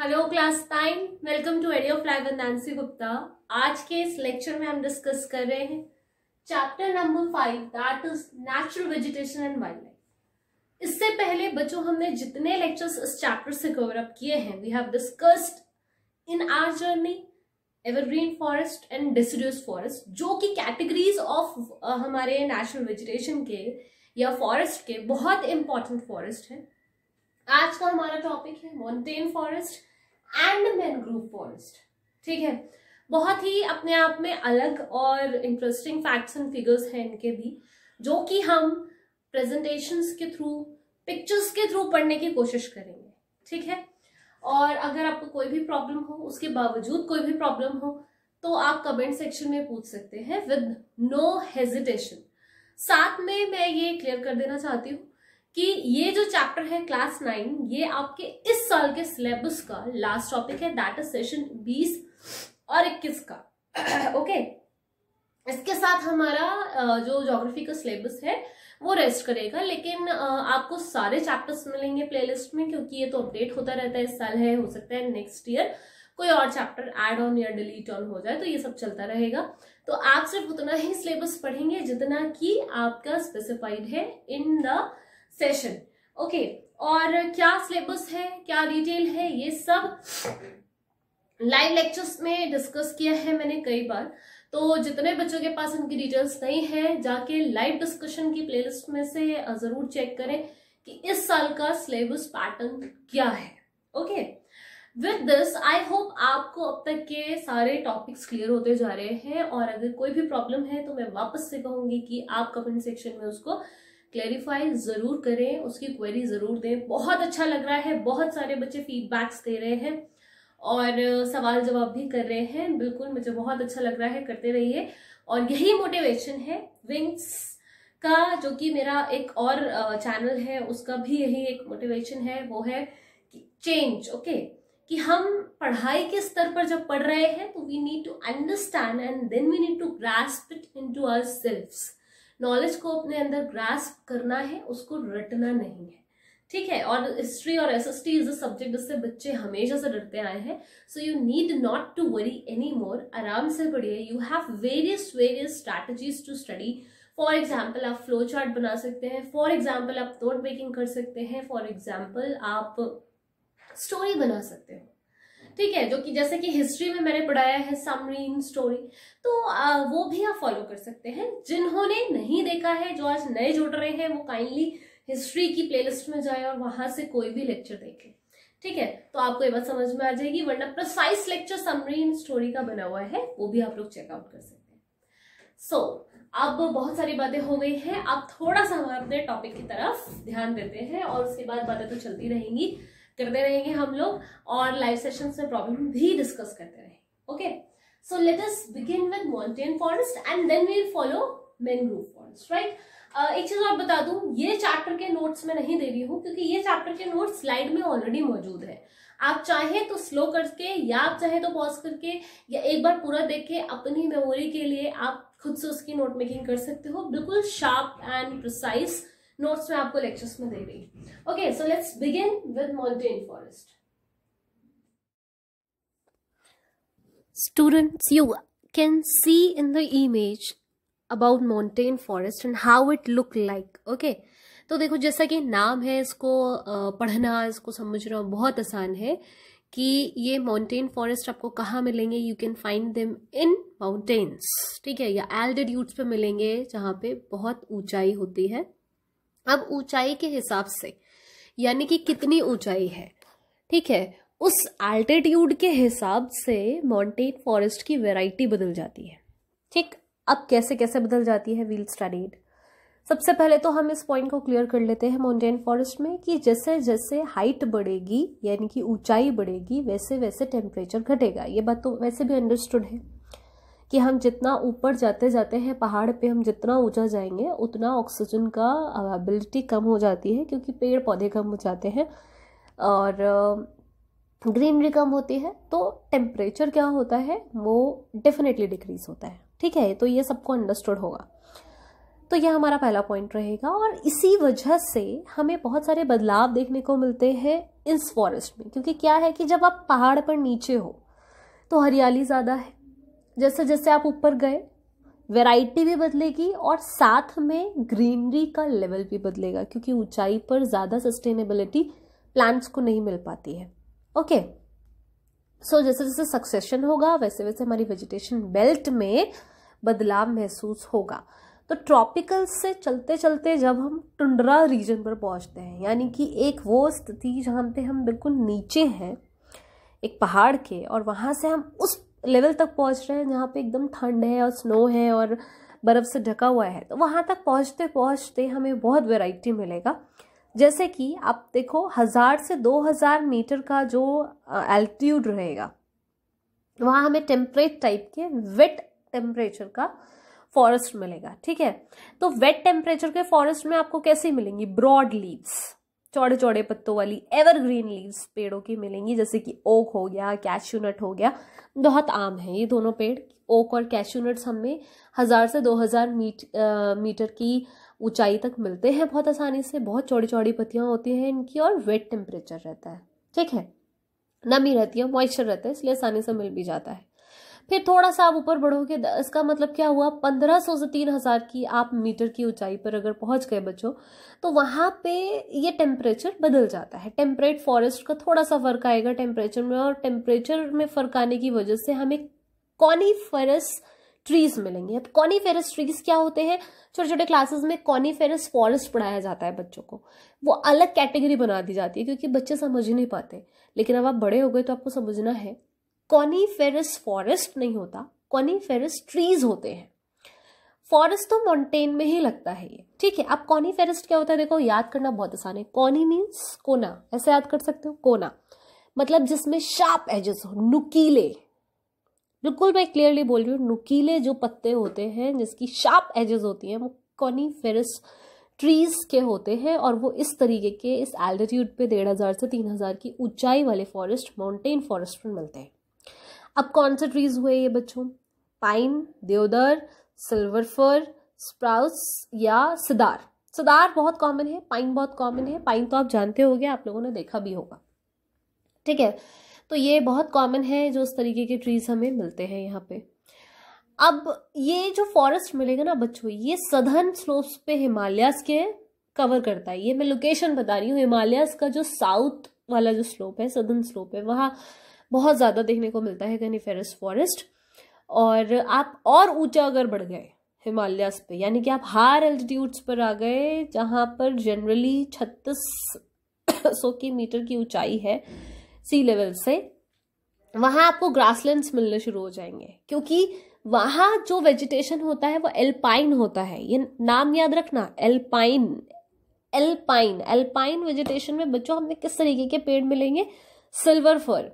Hello class time welcome to एडियो fly Nancy Gupta आज के इस लेक्चर में हम डिस्कस कर रहे हैं chapter number five that is natural vegetation and wild life इससे पहले बच्चों हमने जितने लेक्चर्स इस चैप्टर से कवर अप किए हैं we have discussed in our journey evergreen forest and deciduous forest जो कि कैटेगरीज ऑफ हमारे नेचुरल वेजिटेशन के या फॉरेस्ट के बहुत इंपॉर्टेंट फॉरेस्ट है आज का हमारा टॉपिक है montane forest and mangrove forest ठीक है बहुत ही अपने आप में अलग और इंटरेस्टिंग फैक्ट्स एंड फिगर्स हैं इनके भी जो कि हम प्रेजेंटेशंस के थ्रू पिक्चर्स के थ्रू पढ़ने की कोशिश करेंगे ठीक है और अगर आपको कोई भी प्रॉब्लम हो उसके बावजूद कोई भी प्रॉब्लम हो तो आप कमेंट सेक्शन में पूछ सकते हैं विद नो हेजिटेशन साथ में मैं ये क्लियर कर देना चाहती हूँ कि ये जो चैप्टर है क्लास नाइन ये आपके इस साल के सिलेबस का लास्ट टॉपिक है दैट इज सेशन बीस और इक्कीस का ओके okay. इसके साथ हमारा जो ज्योग्राफी का सिलेबस है वो रेस्ट करेगा लेकिन आपको सारे चैप्टर्स मिलेंगे प्लेलिस्ट में क्योंकि ये तो अपडेट होता रहता है इस साल है हो सकता है नेक्स्ट ईयर कोई और चैप्टर एड ऑन या डिलीट ऑन हो जाए तो ये सब चलता रहेगा तो आप सिर्फ उतना ही सिलेबस पढ़ेंगे जितना कि आपका स्पेसिफाइड है इन द सेशन ओके और क्या सिलेबस है क्या डिटेल है ये सब लाइव लेक्चर्स में डिस्कस किया है मैंने कई बार तो जितने बच्चों के पास इनकी डिटेल्स नहीं है जाके लाइव डिस्कशन की प्लेलिस्ट में से जरूर चेक करें कि इस साल का सिलेबस पैटर्न क्या है okay with this I hope आपको अब तक के सारे टॉपिक्स क्लियर होते जा रहे हैं और अगर कोई भी प्रॉब्लम है तो मैं वापस से कहूंगी कि आप कमेंट सेक्शन में उसको क्लैरिफाई ज़रूर करें उसकी क्वेरी ज़रूर दें बहुत अच्छा लग रहा है बहुत सारे बच्चे फीडबैक्स दे रहे हैं और सवाल जवाब भी कर रहे हैं बिल्कुल मुझे बहुत अच्छा लग रहा है करते रहिए और यही मोटिवेशन है विंग्स का जो कि मेरा एक और चैनल है उसका भी यही एक मोटिवेशन है वो है कि चेंज ओके okay? कि हम पढ़ाई के स्तर पर जब पढ़ रहे हैं तो we need to understand and then we need to grasp it into ourselves knowledge को अपने अंदर ग्रास्प करना है उसको रटना नहीं है ठीक है और हिस्ट्री और S S T is a subject जिससे बच्चे हमेशा से डरते आए हैं so you need not to worry any more आराम से पढ़िए you have various various strategies to study for example आप फ्लो चार्ट बना सकते हैं फॉर एग्जाम्पल आप नोट मेकिंग कर सकते हैं फॉर एग्जाम्पल आप स्टोरी बना सकते हो ठीक है जो कि जैसे कि हिस्ट्री में मैंने पढ़ाया है समरीन स्टोरी तो आ, वो भी आप फॉलो कर सकते हैं जिन्होंने नहीं देखा है जो आज नए जुड़ रहे हैं वो काइंडली हिस्ट्री की प्लेलिस्ट में जाए और वहां से कोई भी लेक्चर देखें ठीक है तो आपको ये बात समझ में आ जाएगी वरना प्रोसाइस लेक्चर समरीन स्टोरी का बना हुआ है वो भी आप लोग चेकआउट कर सकते हैं सो so, अब बहुत सारी बातें हो गई हैं अब थोड़ा सा हम अपने टॉपिक की तरफ ध्यान देते हैं और उसके बाद बातें तो चलती रहेंगी करते रहेंगे हम लोग और लाइव सेशन में प्रॉब्लम भी डिस्कस करते रहेंगे okay so let us begin with mountain forest and then we'll follow mangrove forest right एक चीज और बता दू ये चैप्टर के नोट्स में नहीं दे रही हूँ क्योंकि ये चैप्टर के नोट्स स्लाइड में ऑलरेडी मौजूद है आप चाहे तो स्लो करके या आप चाहे तो पॉज करके या एक बार पूरा देख के अपनी मेमोरी के लिए आप खुद से उसकी नोट मेकिंग कर सकते हो बिल्कुल शार्प एंड प्रिसाइज नोट्स में आपको लेक्चर्स में दे रही okay so let's begin with mountain forest student you can see in the image about mountain forest and how it look like okay तो देखो जैसा कि नाम है इसको पढ़ना इसको समझना बहुत आसान है कि ये माउंटेन फॉरेस्ट आपको कहाँ मिलेंगे you can find them in mountains ठीक है या एल्टीट्यूड्स पे मिलेंगे जहाँ पे बहुत ऊंचाई होती है अब ऊंचाई के हिसाब से यानी कि कितनी ऊंचाई है ठीक है उस आल्टीट्यूड के हिसाब से माउंटेन फॉरेस्ट की वैरायटी बदल जाती है ठीक अब कैसे कैसे बदल जाती है वील स्टडीड सबसे पहले तो हम इस पॉइंट को क्लियर कर लेते हैं माउंटेन फॉरेस्ट में कि जैसे जैसे हाइट बढ़ेगी यानी कि ऊंचाई बढ़ेगी वैसे वैसे टेम्परेचर घटेगा ये बात तो वैसे भी अंडरस्टूड है कि हम जितना ऊपर जाते जाते हैं पहाड़ पे हम जितना ऊंचा जाएंगे उतना ऑक्सीजन का अवेबिलिटी कम हो जाती है क्योंकि पेड़ पौधे कम हो जाते हैं और ग्रीनरी कम होती है तो टेम्परेचर क्या होता है वो डेफिनेटली डिक्रीज होता है ठीक है तो ये सबको अंडरस्टूड होगा तो यह हमारा पहला पॉइंट रहेगा और इसी वजह से हमें बहुत सारे बदलाव देखने को मिलते हैं इस फॉरेस्ट में क्योंकि क्या है कि जब आप पहाड़ पर नीचे हो तो हरियाली ज़्यादा है जैसे जैसे आप ऊपर गए वैरायटी भी बदलेगी और साथ में ग्रीनरी का लेवल भी बदलेगा क्योंकि ऊंचाई पर ज़्यादा सस्टेनेबिलिटी प्लांट्स को नहीं मिल पाती है ओके सो so, जैसे जैसे सक्सेशन होगा वैसे वैसे हमारी वेजिटेशन बेल्ट में बदलाव महसूस होगा तो ट्रॉपिकल से चलते चलते जब हम टुंडरा रीजन पर पहुंचते हैं यानी कि एक वो स्थिति जहाँ पे हम बिल्कुल नीचे हैं एक पहाड़ के और वहाँ से हम उस लेवल तक पहुंच रहे हैं जहाँ पे एकदम ठंड है और स्नो है और बर्फ़ से ढका हुआ है तो वहाँ तक पहुँचते पहुँचते हमें बहुत वैरायटी मिलेगा जैसे कि आप देखो हज़ार से दो हज़ार मीटर का जो एल्टीट्यूड रहेगा वहाँ हमें टेम्परेट टाइप के वेट टेम्परेचर का फॉरेस्ट मिलेगा ठीक है तो वेट टेम्परेचर के फॉरेस्ट में आपको कैसे मिलेंगी ब्रॉड लीव्स चौड़े चौड़े पत्तों वाली एवरग्रीन लीव्स पेड़ों की मिलेंगी जैसे कि ओक हो गया कैश्यूनट हो गया बहुत आम है ये दोनों पेड़ ओक और कैश्यूनट्स हमें हज़ार से दो हज़ार मीट आ, मीटर की ऊंचाई तक मिलते हैं बहुत आसानी से बहुत चौड़ी चौड़ी पत्तियाँ होती हैं इनकी और वेट टेम्परेचर रहता है ठीक है नमी रहती है मॉइस्चर रहता है इसलिए आसानी से मिल भी जाता है फिर थोड़ा सा आप ऊपर बढ़ोगे इसका मतलब क्या हुआ पंद्रह सौ से तीन हजार की आप मीटर की ऊंचाई पर अगर पहुंच गए बच्चों तो वहाँ पे ये टेम्परेचर बदल जाता है टेम्परेट फॉरेस्ट का थोड़ा सा फर्क आएगा टेम्परेचर में और टेम्परेचर में फर्क आने की वजह से हमें कॉनीफेरस ट्रीज मिलेंगे अब कॉनीफेरस ट्रीज क्या होते हैं छोटे छोटे क्लासेस में कॉनीफेरस फॉरेस्ट पढ़ाया जाता है बच्चों को वो अलग कैटेगरी बना दी जाती है क्योंकि बच्चे समझ ही नहीं पाते लेकिन अब आप बड़े हो गए तो आपको समझना है कॉनीफेरस फॉरेस्ट नहीं होता कॉनीफेरस ट्रीज होते हैं फॉरेस्ट तो माउंटेन में ही लगता है ये ठीक है अब कॉनी फेरेस्ट क्या होता है देखो याद करना बहुत आसान है कॉनी मीन्स कोना ऐसे याद कर सकते हो कोना मतलब जिसमें शार्प एजेस हो नुकीले बिल्कुल मैं क्लियरली बोल रही हूँ नुकीले जो पत्ते होते हैं जिसकी शार्प एजेस होती हैं वो कॉनी फेरस ट्रीज के होते हैं और वो इस तरीके के इस एल्टीट्यूड पे डेढ़ हज़ार से तीन हज़ार की ऊंचाई वाले फॉरेस्ट माउंटेन फॉरेस्ट में मिलते हैं अब कौन से ट्रीज हुए ये बच्चों पाइन देवदर सिल्वरफर स्प्राउस या सिदार सिदार बहुत कॉमन है पाइन बहुत कॉमन है पाइन तो आप जानते हो आप लोगों ने देखा भी होगा ठीक है तो ये बहुत कॉमन है जो इस तरीके के ट्रीज हमें मिलते हैं यहाँ पे अब ये जो फॉरेस्ट मिलेगा ना बच्चों ये सदर्न स्लोप्स पे हिमालयस के कवर करता है ये मैं लोकेशन बता रही हूँ हिमालयस का जो साउथ वाला जो स्लोप है सदर्न स्लोप है वहाँ बहुत ज़्यादा देखने को मिलता है कनीफेरस फॉरेस्ट और आप और ऊंचा अगर बढ़ गए हिमालयस पे यानी कि आप हायर एल्टीट्यूड्स पर आ गए जहाँ पर जनरली छत्तीस सौ की मीटर की ऊंचाई है सी लेवल से वहाँ आपको ग्रासलैंड्स मिलने शुरू हो जाएंगे क्योंकि वहाँ जो वेजिटेशन होता है वो एल्पाइन होता है ये नाम याद रखना एल्पाइन एल्पाइन एल्पाइन वेजिटेशन में बच्चों हमें किस तरीके के पेड़ मिलेंगे सिल्वर फर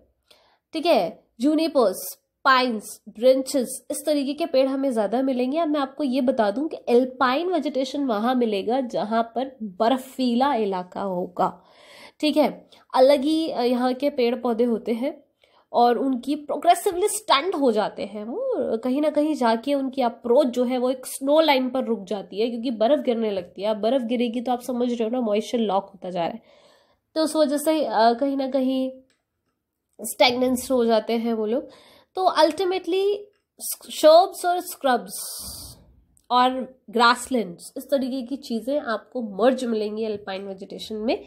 ठीक है जूनिपर्स पाइन्स ब्रेंचेस इस तरीके के पेड़ हमें ज़्यादा मिलेंगे अब मैं आपको ये बता दूं कि एल्पाइन वेजिटेशन वहाँ मिलेगा जहाँ पर बर्फीला इलाका होगा ठीक है अलग ही यहाँ के पेड़ पौधे होते हैं और उनकी प्रोग्रेसिवली स्टैंड हो जाते हैं वो कहीं ना कहीं जाके उनकी अप्रोच जो है वो एक स्नो लाइन पर रुक जाती है क्योंकि बर्फ़ गिरने लगती है बर्फ़ गिरेगी तो आप समझ रहे हो ना मॉइस्चर लॉक होता जा रहा है तो उस वजह से कहीं ना कहीं स्टेगनेंस हो जाते हैं वो लोग तो अल्टीमेटली शर्ब्स और स्क्रब्स और ग्रासलैंड्स इस तरीके की चीज़ें आपको मर्ज मिलेंगी अल्पाइन वेजिटेशन में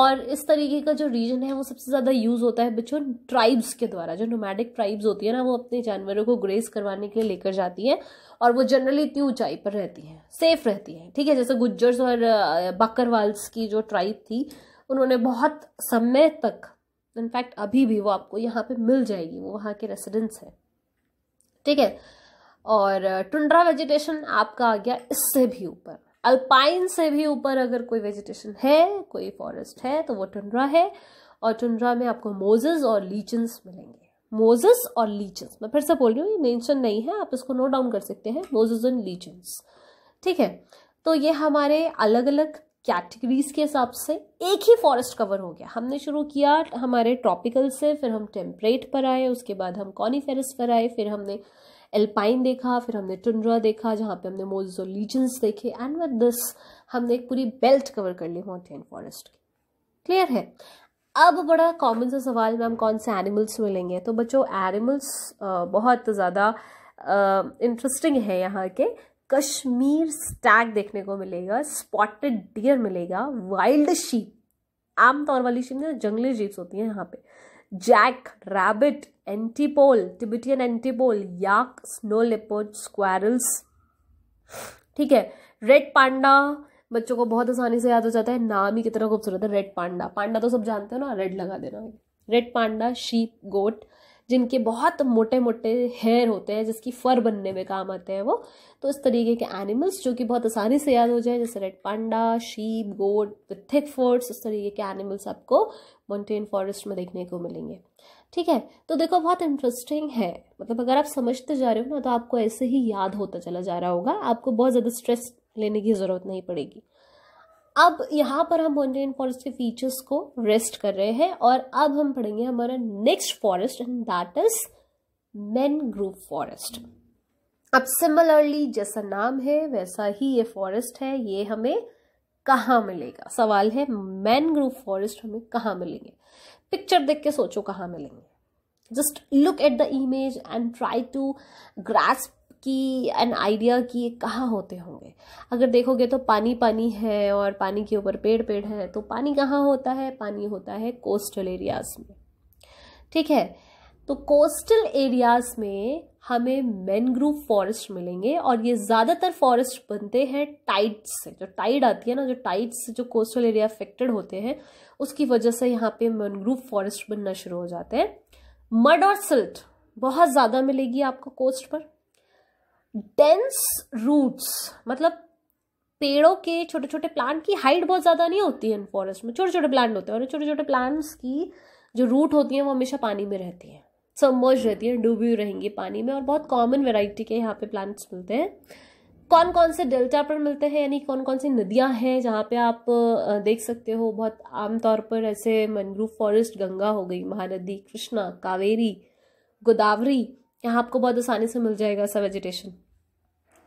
और इस तरीके का जो रीजन है वो सबसे ज़्यादा यूज़ होता है बच्चों ट्राइब्स के द्वारा जो नोमैडिक ट्राइब्स होती है ना वो अपने जानवरों को ग्रेस करवाने के लिए लेकर जाती हैं और वो जनरली इतनी ऊंचाई पर रहती हैं सेफ रहती हैं ठीक है जैसे गुज्जर्स और बकरवाल्स की जो ट्राइब थी उन्होंने बहुत समय तक इनफैक्ट अभी भी वो आपको यहाँ पे मिल जाएगी वो वहाँ के रेसिडेंस है ठीक है और टुंड्रा वेजिटेशन आपका आ गया इससे भी ऊपर अल्पाइन से भी ऊपर अगर कोई वेजिटेशन है कोई फॉरेस्ट है तो वो टुंड्रा है और टुंड्रा में आपको मोजेस और लीचन्स मिलेंगे मोजेस और लीचन्स मैं फिर से बोल रही हूँ ये मेंशन नहीं है आप इसको नोट डाउन कर सकते हैं मोजेस एंड लीचन्स ठीक है तो ये हमारे अलग अलग कैटेगरीज के हिसाब से एक ही फॉरेस्ट कवर हो गया हमने शुरू किया हमारे ट्रॉपिकल से फिर हम टेम्परेट पर आए उसके बाद हम कॉनीफेरस पर आए फिर हमने एल्पाइन देखा फिर हमने टुंड्रा देखा जहाँ पे हमने मोजोलीजन्स देखे एंड विद दिस हमने एक पूरी बेल्ट कवर कर ली माउंटेन फॉरेस्ट की क्लियर है अब बड़ा कॉमन सा सवाल मैम कौन से एनिमल्स मिलेंगे तो बच्चों एनिमल्स बहुत ज़्यादा इंटरेस्टिंग है यहाँ के कश्मीर स्टैग देखने को मिलेगा स्पॉटेड डियर मिलेगा वाइल्ड शीप आमतौर वाली शीप ना जंगली जीप्स होती हैं यहाँ पे jack rabbit antelope Tibetan antelope yak snow leopard squirrels ठीक है रेड पांडा बच्चों को बहुत आसानी से याद हो जाता है नाम ही कितना खूबसूरत है रेड पांडा पांडा तो सब जानते हो ना रेड लगा देना रेड पांडा शीप गोट जिनके बहुत मोटे मोटे हेयर होते हैं जिसकी फर बनने में काम आते हैं वो तो इस तरीके के एनिमल्स जो कि बहुत आसानी से याद हो जाए जैसे red panda sheep goat thick forests इस तरीके के एनिमल्स आपको माउंटेन फॉरेस्ट में देखने को मिलेंगे ठीक है तो देखो बहुत इंटरेस्टिंग है मतलब अगर आप समझते जा रहे हो ना तो आपको ऐसे ही याद होता चला जा रहा होगा आपको बहुत ज़्यादा स्ट्रेस लेने की ज़रूरत नहीं पड़ेगी अब यहाँ पर हम मोन्टेन फॉरेस्ट के फीचर्स को रेस्ट कर रहे हैं और अब हम पढ़ेंगे हमारा next forest and that is mangrove forest अब सिमिलरली जैसा नाम है वैसा ही ये फॉरेस्ट है ये हमें कहाँ मिलेगा सवाल है मैन ग्रूव फॉरेस्ट हमें कहाँ मिलेंगे पिक्चर देख के सोचो कहाँ मिलेंगे just look at the image and try to grasp की एन आइडिया कि ये कहाँ होते होंगे अगर देखोगे तो पानी पानी है और पानी के ऊपर पेड़ पेड़ है तो पानी कहाँ होता है पानी होता है कोस्टल एरियाज़ में ठीक है तो कोस्टल एरियाज़ में हमें मैनग्रूव फॉरेस्ट मिलेंगे और ये ज़्यादातर फॉरेस्ट बनते हैं टाइड्स से जो टाइड आती है ना जो टाइड्स से जो कोस्टल एरिया अफेक्टेड होते हैं उसकी वजह से यहाँ पे मैनग्रूव फॉरेस्ट बनना शुरू हो जाते हैं मड और सिल्ट बहुत ज़्यादा मिलेगी आपको कोस्ट पर डेंस रूट्स मतलब पेड़ों के छोटे छोटे प्लांट की हाइट बहुत ज़्यादा नहीं होती है इन फॉरेस्ट में छोटे छोटे प्लांट होते हैं और छोटे छोटे प्लांट्स की जो रूट होती हैं वो हमेशा पानी में रहती हैं सम्बोज रहती हैं डूबी हुई रहेंगी पानी में और बहुत कॉमन वेराइटी के यहाँ पे प्लांट्स मिलते हैं कौन कौन से डेल्टा पर मिलते हैं यानी कौन कौन सी नदियाँ हैं जहाँ पे आप देख सकते हो बहुत आमतौर पर ऐसे मैनग्रूव फॉरेस्ट गंगा हो गई महानदी कृष्णा कावेरी गोदावरी यहाँ आपको बहुत आसानी से मिल जाएगा ऐसा वेजिटेशन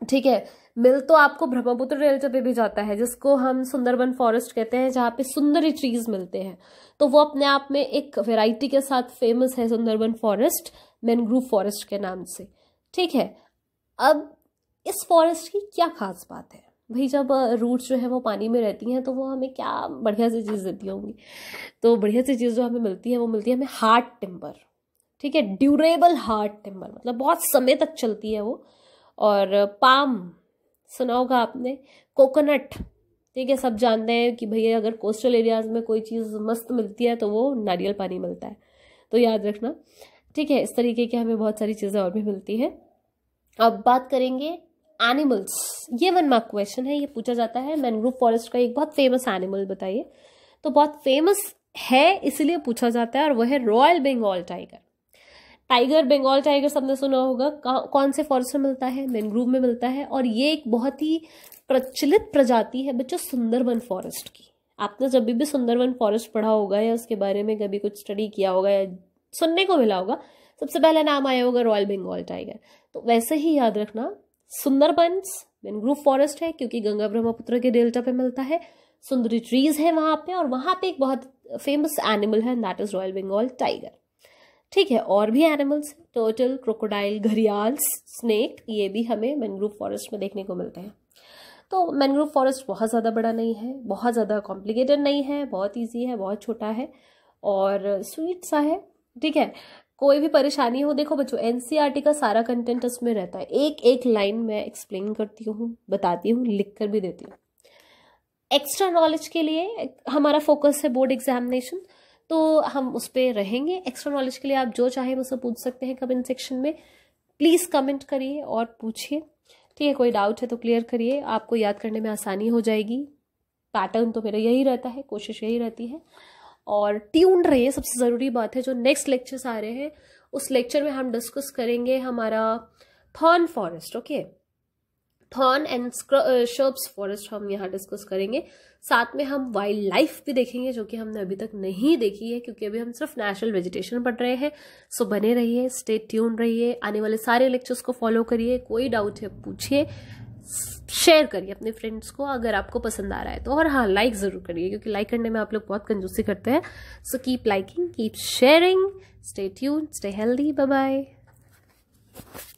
ठीक है मिल तो आपको ब्रह्मपुत्र डेल्टा पे भी जाता है जिसको हम सुंदरबन फॉरेस्ट कहते हैं जहाँ पे सुंदर ट्रीज मिलते हैं तो वो अपने आप में एक वेराइटी के साथ फेमस है सुंदरबन फॉरेस्ट मैनग्रूव फॉरेस्ट के नाम से ठीक है अब इस फॉरेस्ट की क्या खास बात है भाई जब रूट्स जो है वो पानी में रहती हैं तो वो हमें क्या बढ़िया सी चीज़ देती होंगी तो बढ़िया सी चीज़ जो हमें मिलती है वो मिलती है हमें हार्ड टिम्बर ठीक है ड्यूरेबल हार्ड टिम्बर मतलब बहुत समय तक चलती है वो और पाम सुना होगा आपने कोकोनट ठीक है सब जानते हैं कि भैया अगर कोस्टल एरियाज में कोई चीज़ मस्त मिलती है तो वो नारियल पानी मिलता है तो याद रखना ठीक है इस तरीके की हमें बहुत सारी चीज़ें और भी मिलती हैं अब बात करेंगे एनिमल्स ये वन मार्क क्वेश्चन है ये पूछा जाता है मैनग्रूव फॉरेस्ट का एक बहुत फेमस एनिमल बताइए तो बहुत फेमस है इसलिए पूछा जाता है और वह है royal Bengal tiger tiger Bengal tiger सबने सुना होगा कौन से फॉरेस्ट में मिलता है मैनग्रूव में मिलता है और ये एक बहुत ही प्रचलित प्रजाति है बच्चों सुंदरबन फॉरेस्ट की आपने जब भी सुंदरबन फॉरेस्ट पढ़ा होगा या उसके बारे में कभी कुछ स्टडी किया होगा या सुनने को मिला होगा सबसे पहला नाम आया होगा रॉयल बंगाल टाइगर तो वैसे ही याद रखना सुंदरबंस मैनग्रूव फॉरेस्ट है क्योंकि गंगा ब्रह्मपुत्र के डेल्टा पे मिलता है सुंदरी ट्रीज है वहाँ पे और वहाँ पे एक बहुत फेमस एनिमल है that is royal Bengal tiger ठीक है और भी animals turtle crocodile gharial snake ये भी हमें मैनग्रोव फॉरेस्ट में देखने को मिलते हैं तो मैनग्रोव फॉरेस्ट बहुत ज़्यादा बड़ा नहीं है बहुत ज़्यादा कॉम्प्लिकेटेड नहीं है बहुत ईजी है बहुत छोटा है और स्वीट सा है ठीक है कोई भी परेशानी हो देखो बच्चों एन e का सारा कंटेंट उसमें रहता है एक एक लाइन मैं एक्सप्लेन करती हूँ बताती हूँ लिख कर भी देती हूँ एक्स्ट्रा नॉलेज के लिए हमारा फोकस है बोर्ड एग्जामिनेशन तो हम उस पर रहेंगे एक्स्ट्रा नॉलेज के लिए आप जो चाहे मुझसे पूछ सकते हैं कमेंट सेक्शन में प्लीज़ कमेंट करिए और पूछिए ठीक है कोई डाउट है तो क्लियर करिए आपको याद करने में आसानी हो जाएगी पैटर्न तो मेरा यही रहता है कोशिश यही रहती है और ट्यून रहिए सबसे ज़रूरी बात है जो नेक्स्ट लेक्चर्स आ रहे हैं उस लेक्चर में हम डिस्कस करेंगे हमारा thorn forest okay thorn and shrubs forest हम यहाँ डिस्कस करेंगे साथ में हम वाइल्ड लाइफ भी देखेंगे जो कि हमने अभी तक नहीं देखी है क्योंकि अभी हम सिर्फ नेचुरल वेजिटेशन पढ़ रहे हैं सो बने रहिए स्टे ट्यून रहिए आने वाले सारे लेक्चर्स को फॉलो करिए कोई डाउट है पूछिए शेयर करिए अपने फ्रेंड्स को अगर आपको पसंद आ रहा है तो और हाँ लाइक ज़रूर करिए क्योंकि लाइक करने में आप लोग बहुत कंजूसी करते हैं so keep liking keep sharing stay tune stay healthy bye bye